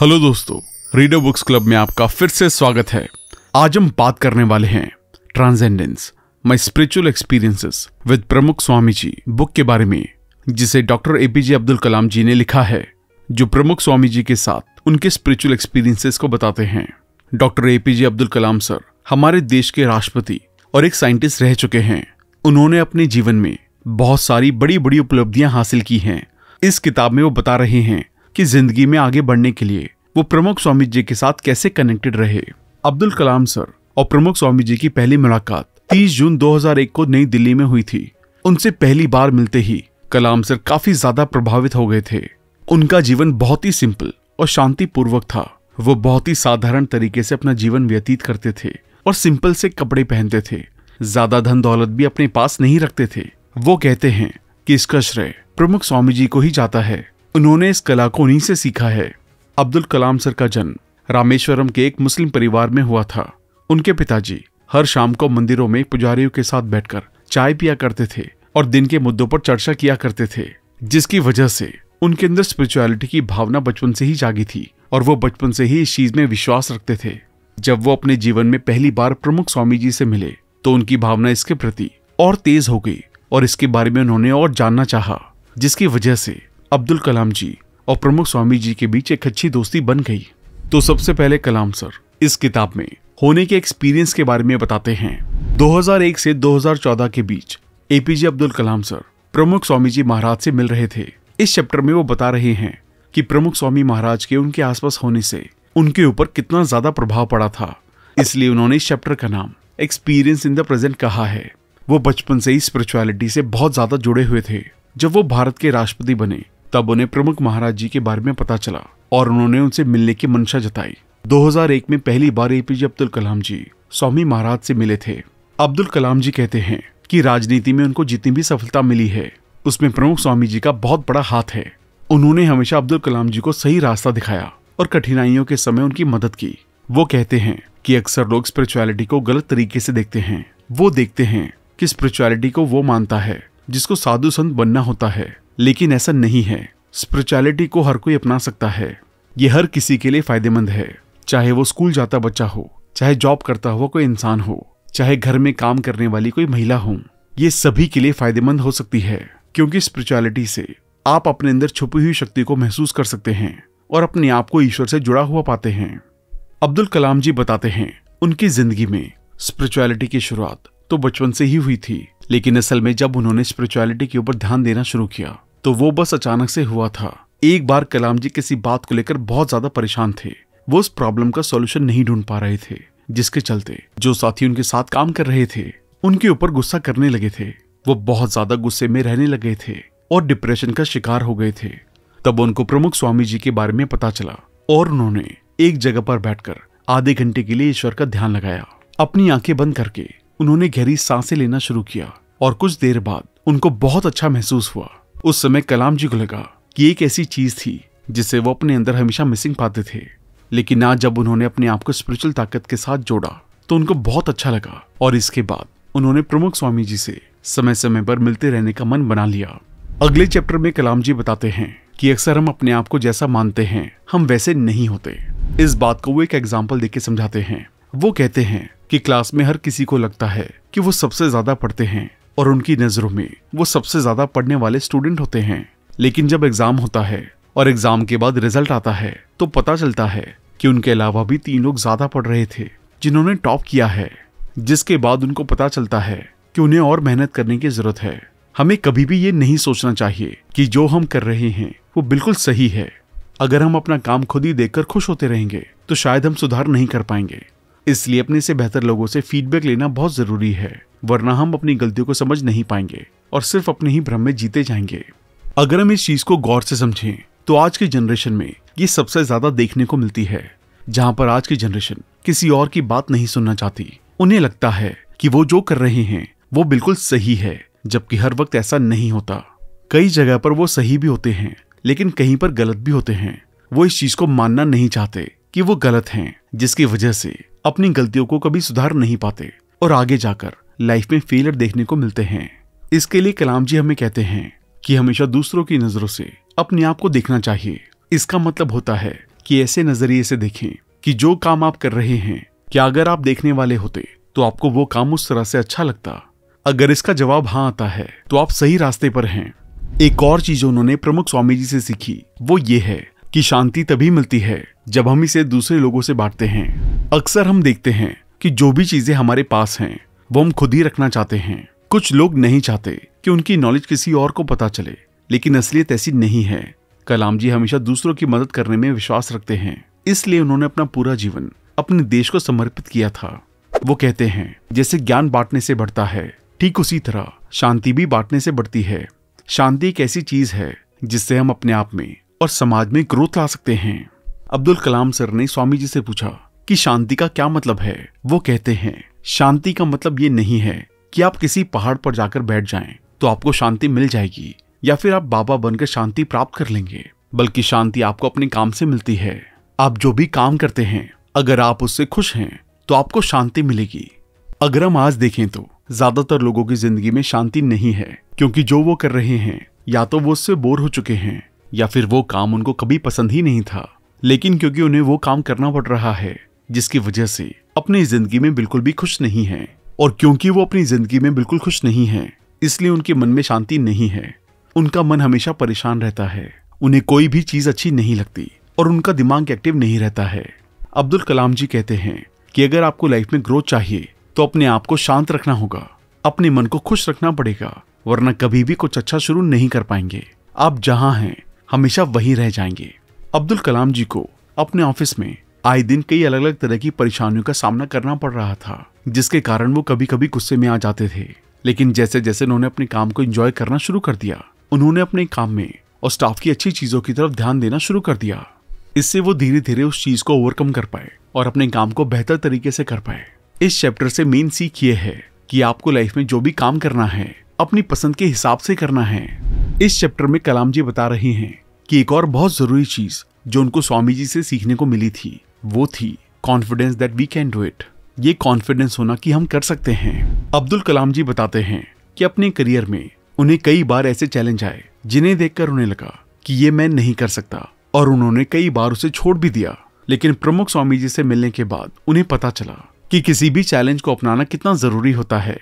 Hello दोस्तों reader books club में आपका फिर से स्वागत है आज हम बात करने वाले हैं transcendence my spiritual experiences with Pramukh Swami ji book के बारे में जिसे डॉक्टर एपीजे अब्दुल कलाम जी ने लिखा है जो प्रमुख स्वामी जी के साथ उनके स्पिरिचुअल एक्सपीरियंसेस को बताते हैं doctor APJ Abdul Kalam sir हमारे देश के राष्ट्रपति और एक साइंटिस्ट रह चुके हैं उन्होंने अपने जीवन में बहुत सारी बड़ी बड़ी उपलब्धियां हासिल की हैं इस किताब में वो बता रहे हैं कि जिंदगी में आगे बढ़ने के लिए वो प्रमुख स्वामी जी के साथ कैसे कनेक्टेड रहे अब्दुल कलाम सर और प्रमुख स्वामी जी की पहली मुलाकात 30 जून 2001 को नई दिल्ली में हुई थी उनसे पहली बार मिलते ही कलाम सर काफी ज्यादा प्रभावित हो गए थे उनका जीवन बहुत ही सिंपल और शांतिपूर्वक था वो बहुत ही साधारण तरीके से अपना जीवन व्यतीत करते थे और सिंपल से कपड़े पहनते थे ज्यादा धन दौलत भी अपने पास नहीं रखते थे वो कहते हैं कि इसका श्रेय प्रमुख स्वामी जी को ही जाता है उन्होंने इस कला को उन्हीं से सीखा है अब्दुल कलाम सर का जन्म रामेश्वरम के एक मुस्लिम परिवार में हुआ था उनके पिताजी हर शाम को मंदिरों में पुजारियों के साथ बैठकर चाय पिया करते थे और दिन के मुद्दों पर चर्चा किया करते थे जिसकी वजह से उनके अंदर स्पिरिचुअलिटी की भावना बचपन से ही जागी थी और वो बचपन से ही इस चीज में विश्वास रखते थे जब वो अपने जीवन में पहली बार प्रमुख स्वामी जी से मिले तो उनकी भावना इसके प्रति और तेज हो गई और इसके बारे में उन्होंने और जानना चाहा जिसकी वजह से अब्दुल कलाम जी और प्रमुख स्वामी जी के बीच एक अच्छी दोस्ती बन गई तो सबसे पहले कलाम सर इस किताब में होने के एक्सपीरियंस के बारे में बताते हैं 2001 से 2014 के बीच एपीजे अब्दुल कलाम सर प्रमुख स्वामी जी महाराज से मिल रहे थे इस चैप्टर में वो बता रहे हैं कि प्रमुख स्वामी महाराज के उनके आसपास होने से उनके ऊपर कितना ज्यादा प्रभाव पड़ा था इसलिए उन्होंने इस चैप्टर का नाम एक्सपीरियंस इन द प्रेजेंट कहा है वो बचपन से ही स्पिरिचुअलिटी से बहुत ज्यादा जुड़े हुए थे जब वो भारत के राष्ट्रपति बने तब उन्हें प्रमुख महाराज जी के बारे में पता चला और उन्होंने उनसे मिलने की मंशा जताई 2001 में पहली बार एपीजे अब्दुल कलाम जी स्वामी महाराज से मिले थे अब्दुल कलाम जी कहते हैं कि राजनीति में उनको जितनी भी सफलता मिली है उसमें प्रमुख स्वामी जी का बहुत बड़ा हाथ है उन्होंने हमेशा अब्दुल कलाम जी को सही रास्ता दिखाया और कठिनाइयों के समय उनकी मदद की वो कहते हैं कि अक्सर लोग स्पिरिचुअलिटी को गलत तरीके से देखते हैं वो देखते हैं कि स्पिरिचुअलिटी को वो मानता है जिसको साधु संत बनना होता है लेकिन ऐसा नहीं है स्पिरिचुअलिटी को हर कोई अपना सकता है ये हर किसी के लिए फायदेमंद है चाहे वो स्कूल जाता बच्चा हो चाहे जॉब करता हुआ कोई इंसान हो चाहे घर में काम करने वाली कोई महिला हो ये सभी के लिए फायदेमंद हो सकती है क्योंकि स्पिरिचुअलिटी से आप अपने अंदर छुपी हुई शक्ति को महसूस कर सकते हैं और अपने आप को ईश्वर से जुड़ा हुआ पाते हैं अब्दुल कलाम जी बताते हैं उनकी जिंदगी में स्पिरिचुअलिटी की शुरुआत तो बचपन से ही हुई थी लेकिन असल में जब उन्होंने स्पिरिचुअलिटी के ऊपर ध्यान देना शुरू किया तो वो बस अचानक से हुआ था एक बार कलाम जी किसी बात को लेकर बहुत ज्यादा परेशान थे वो उस प्रॉब्लम का सोल्यूशन नहीं ढूंढ पा रहे थे जिसके चलते जो साथी उनके साथ काम कर रहे थे उनके ऊपर गुस्सा करने लगे थे वो बहुत ज्यादा गुस्से में रहने लगे थे और डिप्रेशन का शिकार हो गए थे तब उनको प्रमुख स्वामी जी के बारे में पता चला और उन्होंने एक जगह पर बैठकर आधे घंटे के लिए ईश्वर का ध्यान लगाया अपनी आंखें बंद करके उन्होंने गहरी सांसें लेना शुरू किया और कुछ देर बाद उनको बहुत अच्छा महसूस हुआ उस समय कलाम जी को लगा कि एक ऐसी चीज थी जिसे वो अपने अंदर हमेशा मिसिंग पाते थे लेकिन आज जब उन्होंने अपने आप को स्पिरिचुअल ताकत के साथ जोड़ा तो उनको बहुत अच्छा लगा और इसके बाद उन्होंने प्रमुख स्वामी जी से समय समय पर मिलते रहने का मन बना लिया अगले चैप्टर में कलाम जी बताते हैं कि अक्सर हम अपने आप को जैसा मानते हैं हम वैसे नहीं होते इस बात को वो एक एग्जाम्पल देके समझाते हैं वो कहते हैं कि क्लास में हर किसी को लगता है कि वो सबसे ज्यादा पढ़ते हैं और उनकी नज़रों में वो सबसे ज़्यादा पढ़ने वाले स्टूडेंट होते हैं लेकिन जब एग्ज़ाम होता है और एग्ज़ाम के बाद रिजल्ट आता है तो पता चलता है कि उनके अलावा भी तीन लोग ज़्यादा पढ़ रहे थे जिन्होंने टॉप किया है जिसके बाद उनको पता चलता है कि उन्हें और मेहनत करने की ज़रूरत है हमें कभी भी ये नहीं सोचना चाहिए कि जो हम कर रहे हैं वो बिल्कुल सही है अगर हम अपना काम खुद ही देखकर खुश होते रहेंगे तो शायद हम सुधार नहीं कर पाएंगे इसलिए अपने से बेहतर लोगों से फीडबैक लेना बहुत ज़रूरी है वरना हम अपनी गलतियों को समझ नहीं पाएंगे और सिर्फ अपने ही भ्रम में जीते जाएंगे अगर हम इस चीज को गौर से समझें तो आज के जनरेशन में ये सबसे ज्यादा देखने को मिलती है जहाँ पर आज की जनरेशन किसी और की बात नहीं सुनना चाहती उन्हें लगता है कि वो जो कर रहे हैं वो बिल्कुल सही है जबकि हर वक्त ऐसा नहीं होता कई जगह पर वो सही भी होते हैं लेकिन कहीं पर गलत भी होते हैं वो इस चीज को मानना नहीं चाहते कि वो गलत हैं जिसकी वजह से अपनी गलतियों को कभी सुधार नहीं पाते और आगे जाकर लाइफ में फेलियर देखने को मिलते हैं इसके लिए कलाम जी हमें कहते हैं कि हमेशा दूसरों की नजरों से अपने आप को देखना चाहिए इसका मतलब होता है कि ऐसे नजरिए से देखें कि जो काम आप कर रहे हैं क्या अगर आप देखने वाले होते तो आपको वो काम उस तरह से अच्छा लगता अगर इसका जवाब हाँ आता है तो आप सही रास्ते पर हैं एक और चीज उन्होंने प्रमुख स्वामी जी से सीखी वो ये है कि शांति तभी मिलती है जब हम इसे दूसरे लोगों से बांटते हैं अक्सर हम देखते हैं कि जो भी चीजें हमारे पास हैं वो हम खुद ही रखना चाहते हैं कुछ लोग नहीं चाहते कि उनकी नॉलेज किसी और को पता चले लेकिन असलियत ऐसी नहीं है कलाम जी हमेशा दूसरों की मदद करने में विश्वास रखते हैं इसलिए उन्होंने अपना पूरा जीवन अपने देश को समर्पित किया था वो कहते हैं जैसे ज्ञान बांटने से बढ़ता है ठीक उसी तरह शांति भी बांटने से बढ़ती है शांति एक ऐसी चीज है जिससे हम अपने आप में और समाज में ग्रोथ ला सकते हैं अब्दुल कलाम सर ने स्वामी जी से पूछा कि शांति का क्या मतलब है वो कहते हैं शांति का मतलब ये नहीं है कि आप किसी पहाड़ पर जाकर बैठ जाएं तो आपको शांति मिल जाएगी या फिर आप बाबा बनकर शांति प्राप्त कर लेंगे बल्कि शांति आपको अपने काम से मिलती है आप जो भी काम करते हैं अगर आप उससे खुश हैं तो आपको शांति मिलेगी अगर हम आज देखें तो ज्यादातर लोगों की जिंदगी में शांति नहीं है क्योंकि जो वो कर रहे हैं या तो वो उससे बोर हो चुके हैं या फिर वो काम उनको कभी पसंद ही नहीं था लेकिन क्योंकि उन्हें वो काम करना पड़ रहा है जिसकी वजह से अपनी जिंदगी में बिल्कुल भी खुश नहीं है और क्योंकि वो अपनी जिंदगी में बिल्कुल खुश नहीं है इसलिए उनके मन में शांति नहीं है उनका मन हमेशा परेशान रहता है उन्हें कोई भी चीज अच्छी नहीं लगती और उनका दिमाग एक्टिव नहीं रहता है अब्दुल कलाम जी कहते हैं कि अगर आपको लाइफ में ग्रोथ चाहिए तो अपने आप को शांत रखना होगा अपने मन को खुश रखना पड़ेगा वरना कभी भी कुछ अच्छा शुरू नहीं कर पाएंगे आप जहां हैं हमेशा वहीं रह जाएंगे अब्दुल कलाम जी को अपने ऑफिस में आए दिन कई अलग अलग तरह की परेशानियों का सामना करना पड़ रहा था जिसके कारण वो कभी कभी गुस्से में आ जाते थे लेकिन जैसे जैसे उन्होंने अपने काम को एंजॉय करना शुरू कर दिया उन्होंने अपने काम में और स्टाफ की अच्छी चीजों की तरफ ध्यान देना शुरू कर दिया इससे वो धीरे धीरे उस चीज को ओवरकम कर पाए और अपने काम को बेहतर तरीके से कर पाए इस चैप्टर से मेन सीख ये है कि आपको लाइफ में जो भी काम करना है अपनी पसंद के हिसाब से करना है इस चैप्टर में कलाम जी बता रहे हैं कि एक और बहुत जरूरी चीज जो उनको स्वामी जी से सीखने को मिली थी वो थी confidence that we can do it ये कॉन्फिडेंस होना कि हम कर सकते हैं अब्दुल कलाम जी बताते हैं कि अपने करियर में उन्हें कई बार ऐसे चैलेंज आए जिन्हें देखकर उन्हें लगा कि ये मैं नहीं कर सकता और उन्होंने कई बार उसे छोड़ भी दिया लेकिन प्रमुख स्वामी जी से मिलने के बाद उन्हें पता चला कि किसी भी चैलेंज को अपनाना कितना जरूरी होता है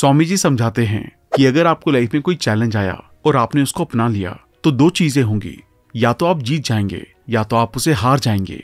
स्वामी जी समझाते हैं कि अगर आपको लाइफ में कोई चैलेंज आया और आपने उसको अपना लिया तो दो चीजें होंगी या तो आप जीत जाएंगे या तो आप उसे हार जाएंगे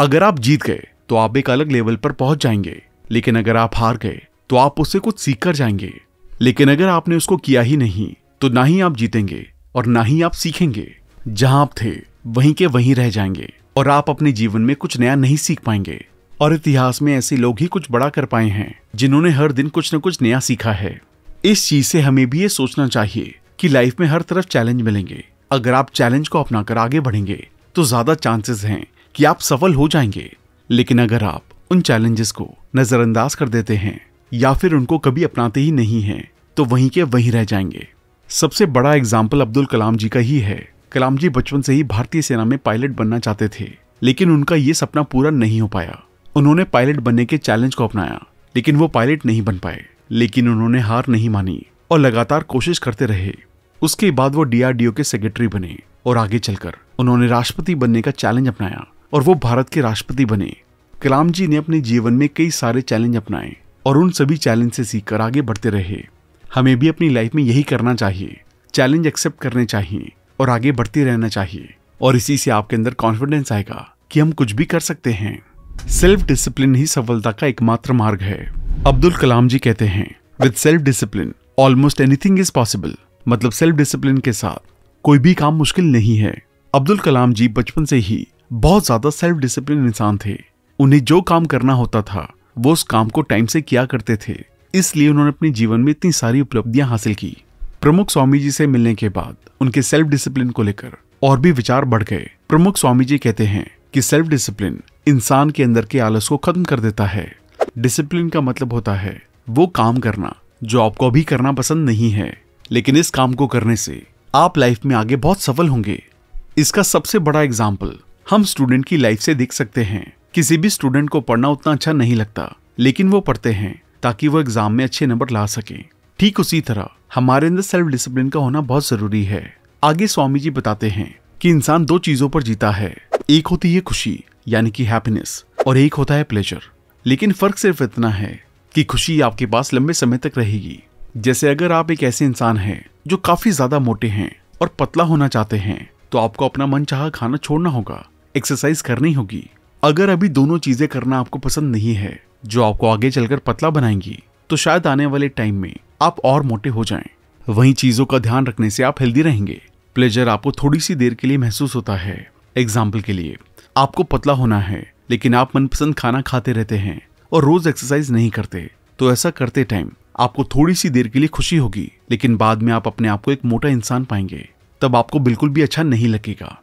अगर आप जीत गए तो आप एक अलग लेवल पर पहुंच जाएंगे लेकिन अगर आप हार गए तो आप उससे कुछ सीख कर जाएंगे लेकिन अगर आपने उसको किया ही नहीं तो ना ही आप जीतेंगे और ना ही आप सीखेंगे जहां आप थे वहीं के वहीं रह जाएंगे और आप अपने जीवन में कुछ नया नहीं सीख पाएंगे और इतिहास में ऐसे लोग ही कुछ बड़ा कर पाए हैं जिन्होंने हर दिन कुछ न कुछ नया सीखा है इस चीज से हमें भी ये सोचना चाहिए कि लाइफ में हर तरफ चैलेंज मिलेंगे अगर आप चैलेंज को अपनाकर आगे बढ़ेंगे तो ज्यादा चांसेस हैं कि आप सफल हो जाएंगे लेकिन अगर आप उन चैलेंजेस को नजरअंदाज कर देते हैं या फिर उनको कभी अपनाते ही नहीं हैं तो वहीं के वहीं रह जाएंगे सबसे बड़ा एग्जाम्पल अब्दुल कलाम जी का ही है कलाम जी बचपन से ही भारतीय सेना में पायलट बनना चाहते थे लेकिन उनका ये सपना पूरा नहीं हो पाया उन्होंने पायलट बनने के चैलेंज को अपनाया लेकिन वो पायलट नहीं बन पाए लेकिन उन्होंने हार नहीं मानी और लगातार कोशिश करते रहे उसके बाद वो डीआरडीओ के सेक्रेटरी बने और आगे चलकर उन्होंने राष्ट्रपति बनने का चैलेंज अपनाया और वो भारत के राष्ट्रपति बने कलाम जी ने अपने जीवन में कई सारे चैलेंज अपनाए और उन सभी चैलेंज से सीखकर आगे बढ़ते रहे हमें भी अपनी लाइफ में यही करना चाहिए चैलेंज एक्सेप्ट करने चाहिए और आगे बढ़ते रहना चाहिए और इसी से आपके अंदर कॉन्फिडेंस आएगा कि हम कुछ भी कर सकते हैं सेल्फ डिसिप्लिन ही सफलता का एकमात्र मार्ग है अब्दुल कलाम जी कहते हैं with self discipline almost anything is possible मतलब सेल्फ डिसिप्लिन के साथ कोई भी काम मुश्किल नहीं है अब्दुल कलाम जी बचपन से ही बहुत ज्यादा सेल्फ डिसिप्लिन इंसान थे उन्हें जो काम करना होता था वो उस काम को टाइम से किया करते थे इसलिए उन्होंने अपने जीवन में इतनी सारी उपलब्धियां हासिल की प्रमुख स्वामी जी से मिलने के बाद उनके सेल्फ डिसिप्लिन को लेकर और भी विचार बढ़ गए प्रमुख स्वामी जी कहते हैं कि सेल्फ डिसिप्लिन इंसान के अंदर के आलस को खत्म कर देता है डिसिप्लिन का मतलब होता है वो काम करना जो आपको अभी करना पसंद नहीं है लेकिन इस काम को करने से आप लाइफ में आगे बहुत सफल होंगे इसका सबसे बड़ा एग्जाम्पल हम स्टूडेंट की लाइफ से देख सकते हैं किसी भी स्टूडेंट को पढ़ना उतना अच्छा नहीं लगता लेकिन वो पढ़ते हैं ताकि वो एग्जाम में अच्छे नंबर ला सके ठीक उसी तरह हमारे अंदर सेल्फ डिसिप्लिन का होना बहुत जरूरी है आगे स्वामी जी बताते हैं कि इंसान दो चीजों पर जीता है एक होती है खुशी यानी कि हैप्पीनेस और एक होता है प्लेजर लेकिन फर्क सिर्फ इतना है कि खुशी आपके पास लंबे समय तक रहेगी जैसे अगर आप एक ऐसे इंसान हैं जो काफी ज्यादा मोटे हैं और पतला होना चाहते हैं तो आपको अपना मन चाह खाना छोड़ना होगा एक्सरसाइज करनी होगी अगर अभी दोनों चीजें करना आपको पसंद नहीं है जो आपको आगे चलकर पतला बनाएंगी तो शायद आने वाले टाइम में आप और मोटे हो जाएं। वही चीजों का ध्यान रखने से आप हेल्दी रहेंगे प्लेजर आपको थोड़ी सी देर के लिए महसूस होता है एग्जाम्पल के लिए आपको पतला होना है लेकिन आप मनपसंद खाना खाते रहते हैं और रोज एक्सरसाइज नहीं करते तो ऐसा करते टाइम आपको थोड़ी सी देर के लिए खुशी होगी लेकिन बाद में आप अपने आप को एक मोटा इंसान पाएंगे तब आपको बिल्कुल भी अच्छा नहीं लगेगा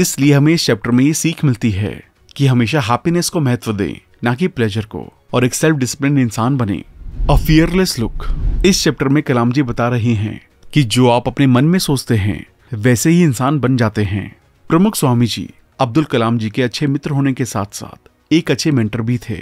इसलिए हमें इस चैप्टर में ये सीख मिलती है कि हमेशा हैप्पीनेस को महत्व दें ना कि प्लेजर को और एक सेल्फ डिसिप्लिन इंसान बने अ फियरलेस लुक इस चैप्टर में कलाम जी बता रहे हैं कि जो आप अपने मन में सोचते हैं वैसे ही इंसान बन जाते हैं प्रमुख स्वामी जी अब्दुल कलाम जी के अच्छे मित्र होने के साथ साथ एक अच्छे मेंटर भी थे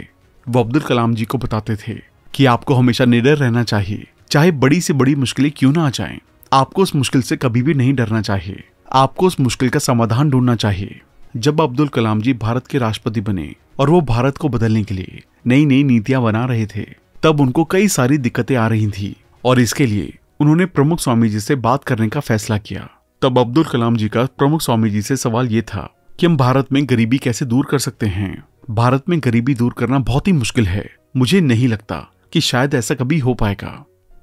वो अब्दुल कलाम जी को बताते थे कि आपको हमेशा निडर रहना चाहिए चाहे बड़ी से बड़ी मुश्किलें क्यों ना आ जाएं आपको उस मुश्किल से कभी भी नहीं डरना चाहिए आपको उस मुश्किल का समाधान ढूंढना चाहिए जब अब्दुल कलाम जी भारत के राष्ट्रपति बने और वो भारत को बदलने के लिए नई नई नीतियां बना रहे थे तब उनको कई सारी दिक्कतें आ रही थी और इसके लिए उन्होंने प्रमुख स्वामी जी से बात करने का फैसला किया तब अब्दुल कलाम जी का प्रमुख स्वामी जी से सवाल ये था कि हम भारत में गरीबी कैसे दूर कर सकते हैं भारत में गरीबी दूर करना बहुत ही मुश्किल है मुझे नहीं लगता कि शायद ऐसा कभी हो पाएगा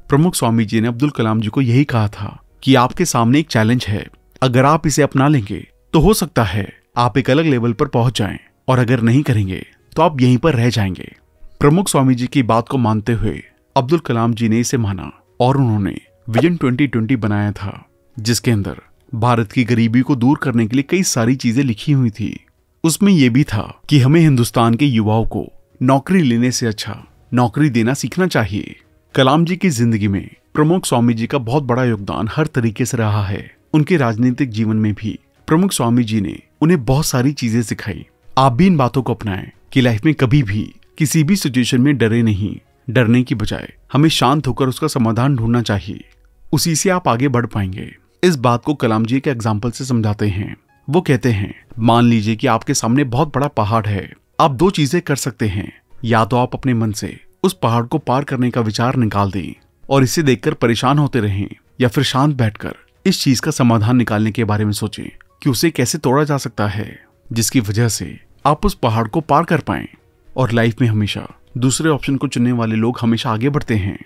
प्रमुख स्वामी जी ने अब्दुल कलाम जी को यही कहा था कि आपके सामने एक चैलेंज है अगर आप इसे अपना लेंगे तो हो सकता है आप एक अलग लेवल पर पहुंच जाएं और अगर नहीं करेंगे तो आप यहीं पर रह जाएंगे प्रमुख स्वामी जी की बात को मानते हुए अब्दुल कलाम जी ने इसे माना और उन्होंने विजन 2020 बनाया था जिसके अंदर भारत की गरीबी को दूर करने के लिए कई सारी चीजें लिखी हुई थी उसमें यह भी था कि हमें हिंदुस्तान के युवाओं को नौकरी लेने से अच्छा नौकरी देना सीखना चाहिए कलाम जी की जिंदगी में प्रमुख स्वामी जी का बहुत बड़ा योगदान हर तरीके से रहा है उनके राजनीतिक जीवन में भी प्रमुख स्वामी जी ने उन्हें बहुत सारी चीजें सिखाई आप भी इन बातों को अपनाएं कि लाइफ में कभी भी किसी भी सिचुएशन में डरे नहीं डरने की बजाय हमें शांत होकर उसका समाधान ढूंढना चाहिए उसी से आप आगे बढ़ पाएंगे इस बात को कलाम जी के एग्जाम्पल से समझाते हैं वो कहते हैं मान लीजिए कि आपके सामने बहुत बड़ा पहाड़ है आप दो चीजें कर सकते हैं या तो आप अपने मन से उस पहाड़ को पार करने का विचार निकाल दें और इसे देखकर परेशान होते रहें या फिर शांत बैठकर इस चीज का समाधान निकालने के बारे में सोचें कि उसे कैसे तोड़ा जा सकता है जिसकी वजह से आप उस पहाड़ को पार कर पाए और लाइफ में हमेशा दूसरे ऑप्शन को चुनने वाले लोग हमेशा आगे बढ़ते हैं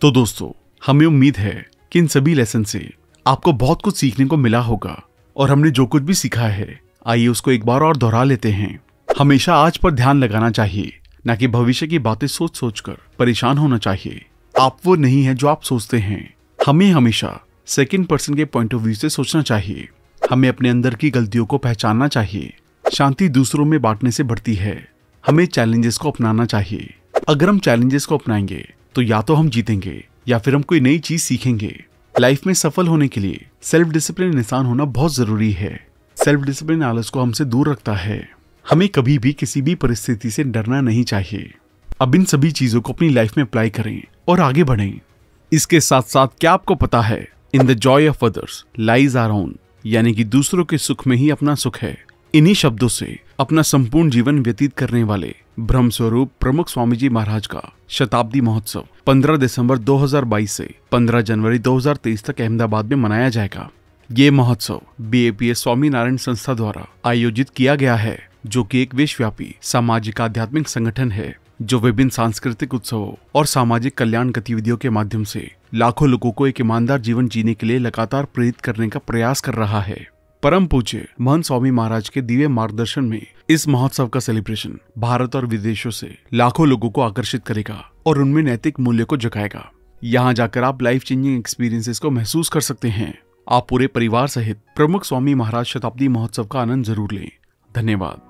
तो दोस्तों हमें उम्मीद है कि इन सभी लेसन से आपको बहुत कुछ सीखने को मिला होगा और हमने जो कुछ भी सीखा है आइए उसको एक बार और दोहरा लेते हैं हमेशा आज पर ध्यान लगाना चाहिए न कि भविष्य की बातें सोच सोच कर परेशान होना चाहिए आप वो नहीं है जो आप सोचते हैं हमें हमेशा सेकेंड पर्सन के पॉइंट ऑफ व्यू से सोचना चाहिए हमें अपने अंदर की गलतियों को पहचानना चाहिए शांति दूसरों में बांटने से बढ़ती है हमें चैलेंजेस को अपनाना चाहिए अगर हम चैलेंजेस को अपनाएंगे तो या तो हम जीतेंगे या फिर हम कोई नई चीज सीखेंगे लाइफ में सफल होने के लिए सेल्फ डिसिप्लिन इंसान होना बहुत जरूरी है सेल्फ डिसिप्लिन आलस को हमसे दूर रखता है हमें कभी भी किसी भी परिस्थिति से डरना नहीं चाहिए अब इन सभी चीजों को अपनी लाइफ में अप्लाई करें और आगे बढ़ें इसके साथ साथ क्या आपको पता है in the joy of others lies our own यानी कि दूसरों के सुख में ही अपना सुख है इन्हीं शब्दों से अपना संपूर्ण जीवन व्यतीत करने वाले ब्रह्म स्वरूप प्रमुख स्वामी जी महाराज का शताब्दी महोत्सव 15 दिसंबर 2022 से 15 जनवरी 2023 तक अहमदाबाद में मनाया जाएगा ये महोत्सव बी स्वामी नारायण संस्था द्वारा आयोजित किया गया है जो कि एक विश्वव्यापी सामाजिक आध्यात्मिक संगठन है जो विभिन्न सांस्कृतिक उत्सवों और सामाजिक कल्याण गतिविधियों के माध्यम से लाखों लोगों को एक ईमानदार जीवन जीने के लिए लगातार प्रेरित करने का प्रयास कर रहा है परम पूज्य महन स्वामी महाराज के दिव्य मार्गदर्शन में इस महोत्सव का सेलिब्रेशन भारत और विदेशों से लाखों लोगों को आकर्षित करेगा और उनमें नैतिक मूल्य को जगाएगा यहाँ जाकर आप लाइफ चेंजिंग एक्सपीरियंसेस को महसूस कर सकते हैं आप पूरे परिवार सहित प्रमुख स्वामी महाराज शताब्दी महोत्सव का आनंद जरूर लें धन्यवाद